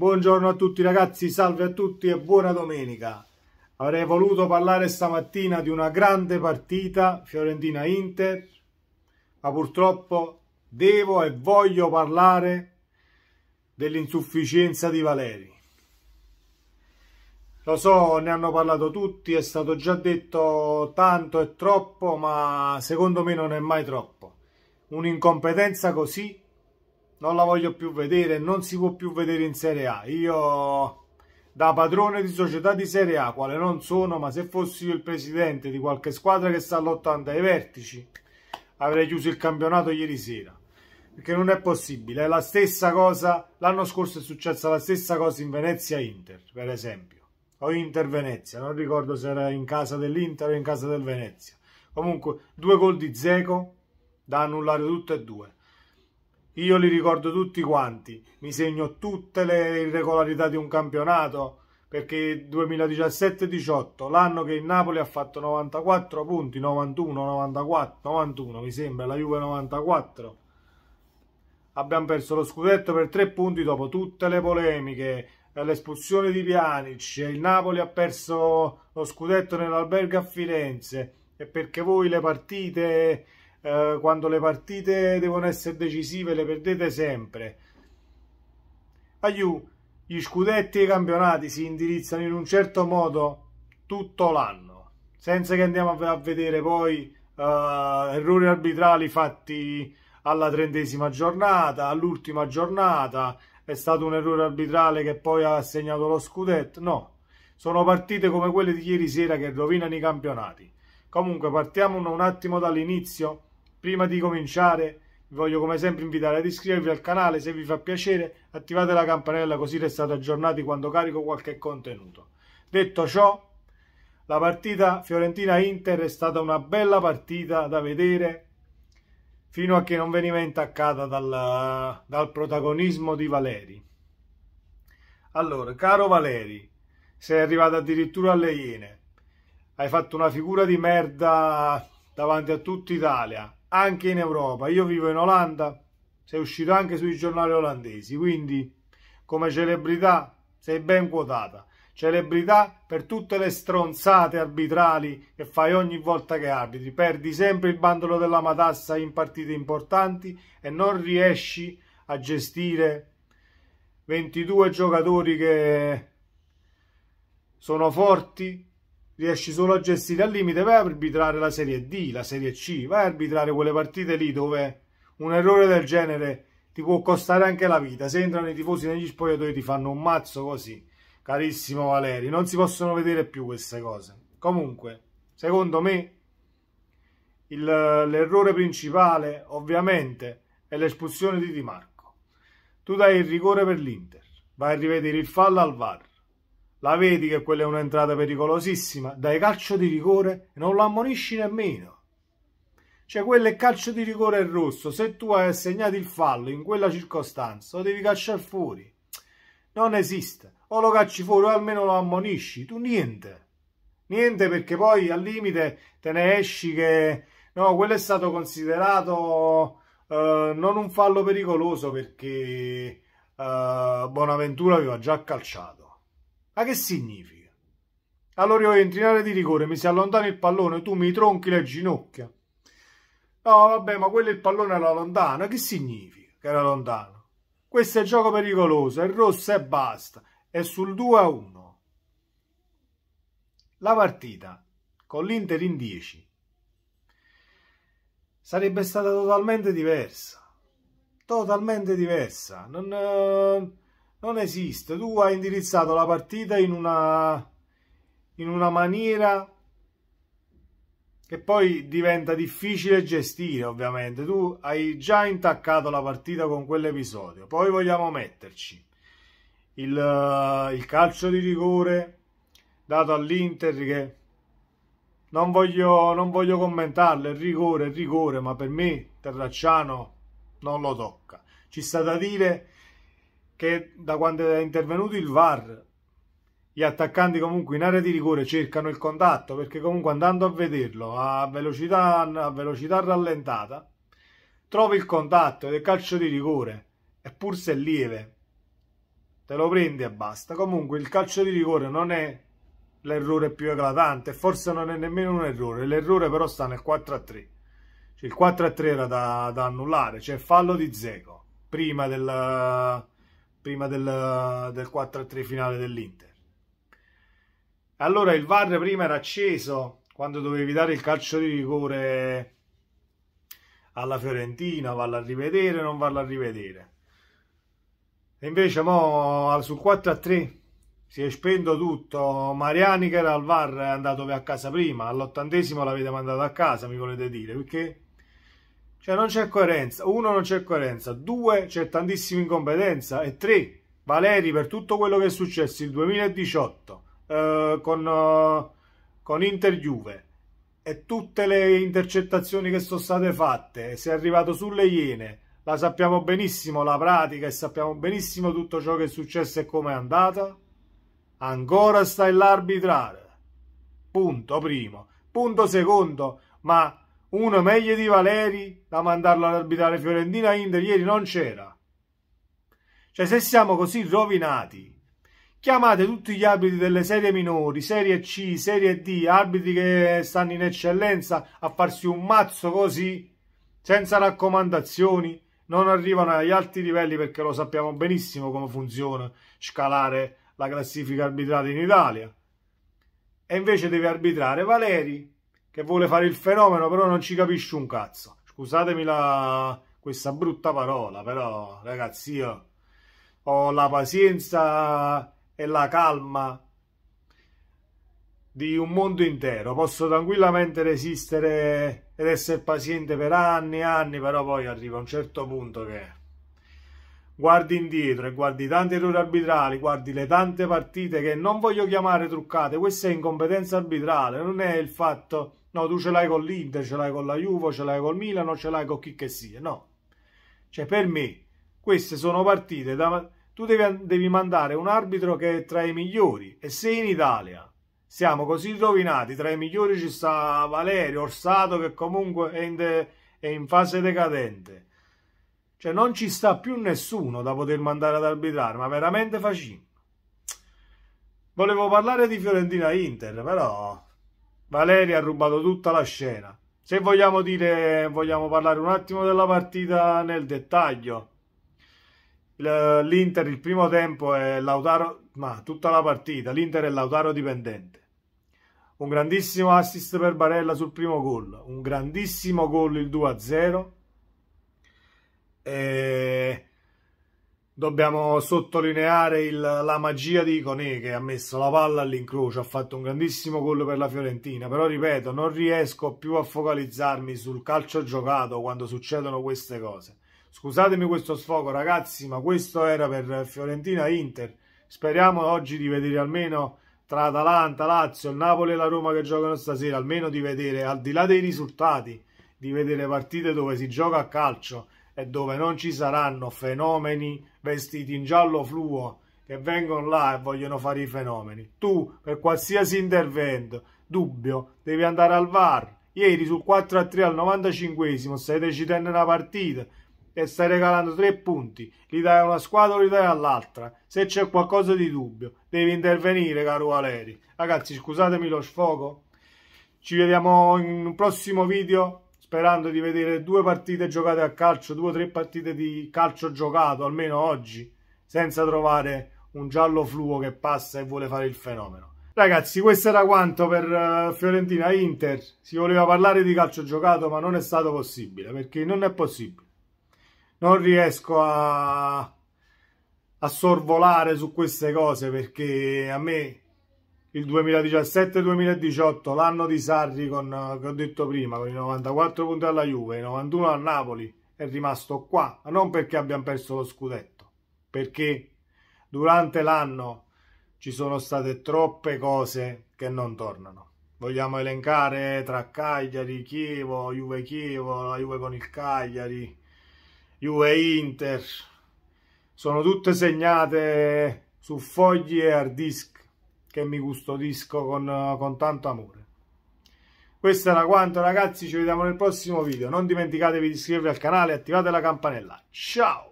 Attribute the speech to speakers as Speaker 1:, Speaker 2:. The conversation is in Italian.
Speaker 1: Buongiorno a tutti ragazzi, salve a tutti e buona domenica. Avrei voluto parlare stamattina di una grande partita Fiorentina-Inter, ma purtroppo devo e voglio parlare dell'insufficienza di Valeri. Lo so, ne hanno parlato tutti, è stato già detto tanto e troppo, ma secondo me non è mai troppo. Un'incompetenza così non la voglio più vedere, non si può più vedere in Serie A. Io da padrone di società di Serie A, quale non sono, ma se fossi io il presidente di qualche squadra che sta lottando ai vertici, avrei chiuso il campionato ieri sera. Perché non è possibile, è la stessa cosa, l'anno scorso è successa la stessa cosa in Venezia-Inter, per esempio, o Inter-Venezia, non ricordo se era in casa dell'Inter o in casa del Venezia. Comunque, due gol di Zeco da annullare tutte e due io li ricordo tutti quanti, mi segno tutte le irregolarità di un campionato, perché 2017-18, l'anno che il Napoli ha fatto 94 punti, 91, 94, 91 mi sembra, la Juve 94. Abbiamo perso lo scudetto per 3 punti dopo tutte le polemiche, l'espulsione di Pjanic, il Napoli ha perso lo scudetto nell'albergo a Firenze e perché voi le partite eh, quando le partite devono essere decisive le perdete sempre. Aiù, gli scudetti e i campionati si indirizzano in un certo modo tutto l'anno, senza che andiamo a vedere poi eh, errori arbitrali fatti alla trentesima giornata, all'ultima giornata, è stato un errore arbitrale che poi ha segnato lo scudetto, no, sono partite come quelle di ieri sera che rovinano i campionati. Comunque partiamo un attimo dall'inizio Prima di cominciare, vi voglio come sempre invitare ad iscrivervi al canale se vi fa piacere, attivate la campanella così restate aggiornati quando carico qualche contenuto. Detto ciò, la partita Fiorentina-Inter è stata una bella partita da vedere fino a che non veniva intaccata dal, dal protagonismo di Valeri. Allora, caro Valeri, sei arrivato addirittura alle Iene, hai fatto una figura di merda davanti a tutta Italia, anche in Europa. Io vivo in Olanda, sei uscito anche sui giornali olandesi, quindi come celebrità sei ben quotata. Celebrità per tutte le stronzate arbitrali che fai ogni volta che arbitri. Perdi sempre il bandolo della matassa in partite importanti e non riesci a gestire 22 giocatori che sono forti, riesci solo a gestire al limite, vai a arbitrare la Serie D, la Serie C, vai a arbitrare quelle partite lì dove un errore del genere ti può costare anche la vita. Se entrano i tifosi negli spogliatoi ti fanno un mazzo così, carissimo Valeri, non si possono vedere più queste cose. Comunque, secondo me, l'errore principale ovviamente è l'espulsione di Di Marco. Tu dai il rigore per l'Inter, vai a rivedere il fallo al VAR la vedi che quella è un'entrata pericolosissima? Dai calcio di rigore non lo ammonisci nemmeno. Cioè, quello è calcio di rigore e rosso. Se tu hai assegnato il fallo in quella circostanza, lo devi cacciare fuori. Non esiste. O lo cacci fuori o almeno lo ammonisci. Tu niente. Niente perché poi al limite te ne esci che... No, quello è stato considerato eh, non un fallo pericoloso perché eh, Bonaventura aveva già calciato. Ma che significa? Allora io entro in area di rigore, mi si allontana il pallone, tu mi tronchi le ginocchia. No, vabbè, ma quello il pallone era lontano. Che significa che era lontano? Questo è il gioco pericoloso, è rosso e basta. È sul 2-1. La partita con l'Inter in 10 sarebbe stata totalmente diversa. Totalmente diversa. Non... Eh non esiste. Tu hai indirizzato la partita in una, in una maniera che poi diventa difficile gestire, ovviamente. Tu hai già intaccato la partita con quell'episodio. Poi vogliamo metterci il, il calcio di rigore dato all'Inter che non voglio, non voglio commentarlo, il rigore, il rigore, ma per me Terracciano non lo tocca. Ci sta da dire che da quando è intervenuto il VAR gli attaccanti comunque in area di rigore cercano il contatto perché comunque andando a vederlo a velocità, a velocità rallentata trovi il contatto del calcio di rigore eppur se è lieve te lo prendi e basta comunque il calcio di rigore non è l'errore più eclatante forse non è nemmeno un errore l'errore però sta nel 4 a 3 cioè, il 4 a 3 era da, da annullare cioè fallo di Zeco prima del prima del, del 4-3 finale dell'Inter. Allora il VAR prima era acceso quando dovevi dare il calcio di rigore alla Fiorentina, valla a rivedere, non valla a rivedere. E invece mo sul 4 a 3 si è spento tutto. Mariani che era al VAR è andato via a casa prima, all'ottantesimo l'avete mandato a casa, mi volete dire, perché? Cioè non c'è coerenza. Uno, non c'è coerenza. Due, c'è tantissima incompetenza. E tre, Valeri per tutto quello che è successo il 2018 eh, con, eh, con inter e tutte le intercettazioni che sono state fatte, si è arrivato sulle Iene, la sappiamo benissimo la pratica e sappiamo benissimo tutto ciò che è successo e come è andata. Ancora stai l'arbitrare. Punto primo. Punto secondo, ma uno meglio di Valeri da mandarlo ad arbitrare Fiorentina-Inter ieri non c'era. Cioè se siamo così rovinati, chiamate tutti gli arbitri delle serie minori, serie C, serie D, arbitri che stanno in eccellenza a farsi un mazzo così, senza raccomandazioni, non arrivano agli alti livelli perché lo sappiamo benissimo come funziona scalare la classifica arbitrata in Italia. E invece deve arbitrare Valeri, che vuole fare il fenomeno, però non ci capisce un cazzo. Scusatemi la... questa brutta parola, però ragazzi io ho la pazienza e la calma di un mondo intero. Posso tranquillamente resistere ed essere paziente per anni e anni, però poi arriva un certo punto che guardi indietro e guardi tanti errori arbitrali, guardi le tante partite che non voglio chiamare truccate, questa è incompetenza arbitrale, non è il fatto No, tu ce l'hai con l'Inter, ce l'hai con la Juve, ce l'hai con Milano, ce l'hai con chi che sia. No. Cioè, per me, queste sono partite da... Tu devi, devi mandare un arbitro che è tra i migliori. E se in Italia siamo così rovinati, tra i migliori ci sta Valerio, Orsato, che comunque è in, de... è in fase decadente. Cioè, non ci sta più nessuno da poter mandare ad arbitrare, ma veramente facile. Volevo parlare di Fiorentina-Inter, però Valeria ha rubato tutta la scena. Se vogliamo dire, vogliamo parlare un attimo della partita nel dettaglio. L'Inter il primo tempo è Lautaro, ma tutta la partita, l'Inter è Lautaro dipendente. Un grandissimo assist per Barella sul primo gol, un grandissimo gol il 2-0. E dobbiamo sottolineare il, la magia di Iconè che ha messo la palla all'incrocio, ha fatto un grandissimo gol per la Fiorentina, però ripeto, non riesco più a focalizzarmi sul calcio giocato quando succedono queste cose. Scusatemi questo sfogo ragazzi, ma questo era per Fiorentina-Inter. Speriamo oggi di vedere almeno tra Atalanta, Lazio, Napoli e la Roma che giocano stasera, almeno di vedere, al di là dei risultati, di vedere partite dove si gioca a calcio e dove non ci saranno fenomeni vestiti in giallo fluo che vengono là e vogliono fare i fenomeni. Tu, per qualsiasi intervento, dubbio, devi andare al VAR. Ieri sul 4 a 3 al 95esimo stai decidendo una partita e stai regalando tre punti. Li dai a una squadra o li dai all'altra. Se c'è qualcosa di dubbio, devi intervenire, caro Valeri. Ragazzi, scusatemi lo sfogo. Ci vediamo in un prossimo video sperando di vedere due partite giocate a calcio, due o tre partite di calcio giocato, almeno oggi, senza trovare un giallo fluo che passa e vuole fare il fenomeno. Ragazzi, questo era quanto per eh, Fiorentina Inter. Si voleva parlare di calcio giocato, ma non è stato possibile, perché non è possibile. Non riesco a, a sorvolare su queste cose, perché a me il 2017-2018, l'anno di Sarri con, eh, che ho detto prima, con i 94 punti alla Juve, i 91 al Napoli, è rimasto qua, ma non perché abbiamo perso lo scudetto, perché durante l'anno ci sono state troppe cose che non tornano. Vogliamo elencare tra Cagliari, Chievo, Juve Chievo, la Juve con il Cagliari, Juve Inter. Sono tutte segnate su fogli e hard disk che mi custodisco con, con tanto amore. Questo era quanto ragazzi, ci vediamo nel prossimo video. Non dimenticatevi di iscrivervi al canale e attivate la campanella. Ciao!